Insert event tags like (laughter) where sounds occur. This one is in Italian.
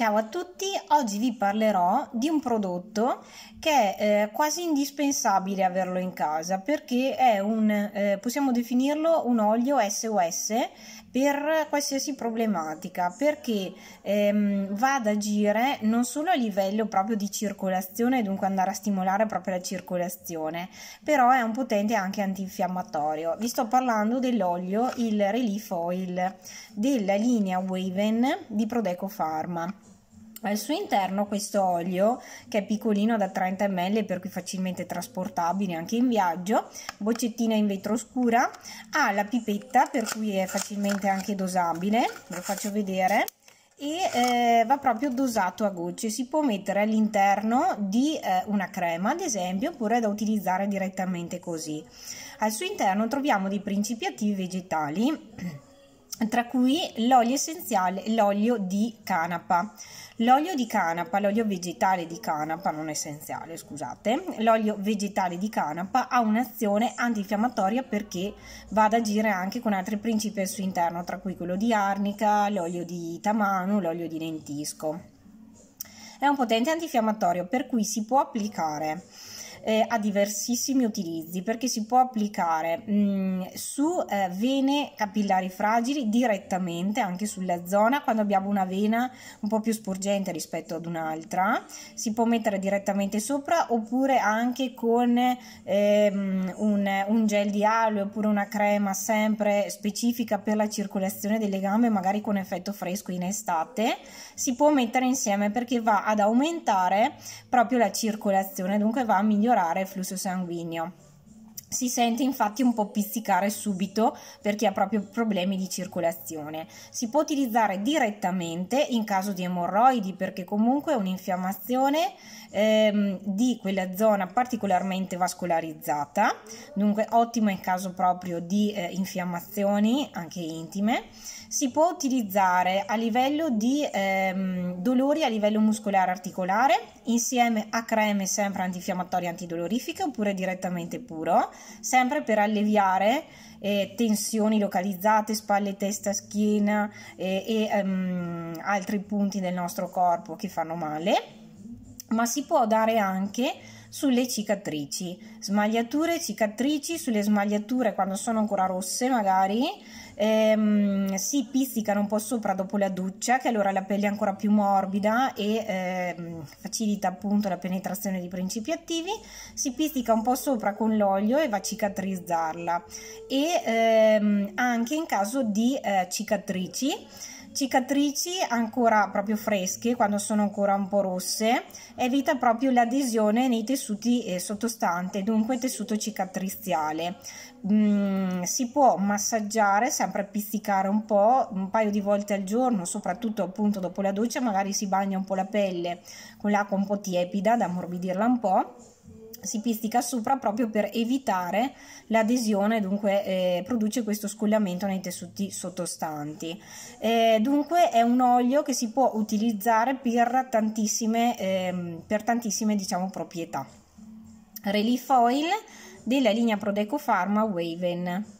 Ciao a tutti, oggi vi parlerò di un prodotto che è eh, quasi indispensabile averlo in casa perché è un, eh, possiamo definirlo un olio SOS per qualsiasi problematica perché ehm, va ad agire non solo a livello proprio di circolazione, dunque andare a stimolare proprio la circolazione, però è un potente anche antinfiammatorio. Vi sto parlando dell'olio, il Relief Oil, della linea Waven di Prodeco Pharma. Al suo interno questo olio, che è piccolino da 30 ml per cui facilmente trasportabile anche in viaggio, boccettina in vetro scura, ha la pipetta per cui è facilmente anche dosabile, ve lo faccio vedere, e eh, va proprio dosato a gocce, si può mettere all'interno di eh, una crema ad esempio oppure da utilizzare direttamente così. Al suo interno troviamo dei principi attivi vegetali (clears throat) tra cui l'olio essenziale l'olio di canapa. L'olio di canapa, l'olio vegetale di canapa, non essenziale, scusate, l'olio vegetale di canapa ha un'azione antinfiammatoria perché va ad agire anche con altri principi al suo interno, tra cui quello di arnica, l'olio di tamano, l'olio di lentisco. È un potente antinfiammatorio per cui si può applicare eh, ha diversissimi utilizzi perché si può applicare mh, mm, su eh, vene capillari fragili direttamente anche sulla zona quando abbiamo una vena un po' più sporgente rispetto ad un'altra, si può mettere direttamente sopra oppure anche con ehm, un, un gel di aloe oppure una crema sempre specifica per la circolazione delle gambe magari con effetto fresco in estate, si può mettere insieme perché va ad aumentare proprio la circolazione, dunque va a migliorare migliorare il flusso sanguigno. Si sente infatti un po' pizzicare subito per chi ha proprio problemi di circolazione. Si può utilizzare direttamente in caso di emorroidi perché comunque è un'infiammazione ehm, di quella zona particolarmente vascolarizzata, dunque ottimo in caso proprio di eh, infiammazioni anche intime. Si può utilizzare a livello di ehm, dolori a livello muscolare articolare insieme a creme sempre antinfiammatorie antidolorifiche oppure direttamente puro, sempre per alleviare eh, tensioni localizzate, spalle, testa, schiena eh, e ehm, altri punti del nostro corpo che fanno male ma si può dare anche sulle cicatrici, smagliature, cicatrici sulle smagliature quando sono ancora rosse magari, ehm, si pizzicano un po' sopra dopo la doccia che allora la pelle è ancora più morbida e ehm, facilita appunto la penetrazione di principi attivi, si pizzica un po' sopra con l'olio e va a cicatrizzarla e ehm, anche in caso di eh, cicatrici cicatrici ancora proprio fresche quando sono ancora un po' rosse evita proprio l'adesione nei tessuti eh, sottostanti dunque tessuto cicatriziale mm, si può massaggiare sempre pizzicare un po' un paio di volte al giorno soprattutto appunto dopo la doccia magari si bagna un po' la pelle con l'acqua un po' tiepida da ammorbidirla un po' si pizzica sopra proprio per evitare l'adesione dunque eh, produce questo scollamento nei tessuti sottostanti eh, dunque è un olio che si può utilizzare per tantissime, eh, per tantissime diciamo, proprietà relief oil della linea Prodeco Pharma Waven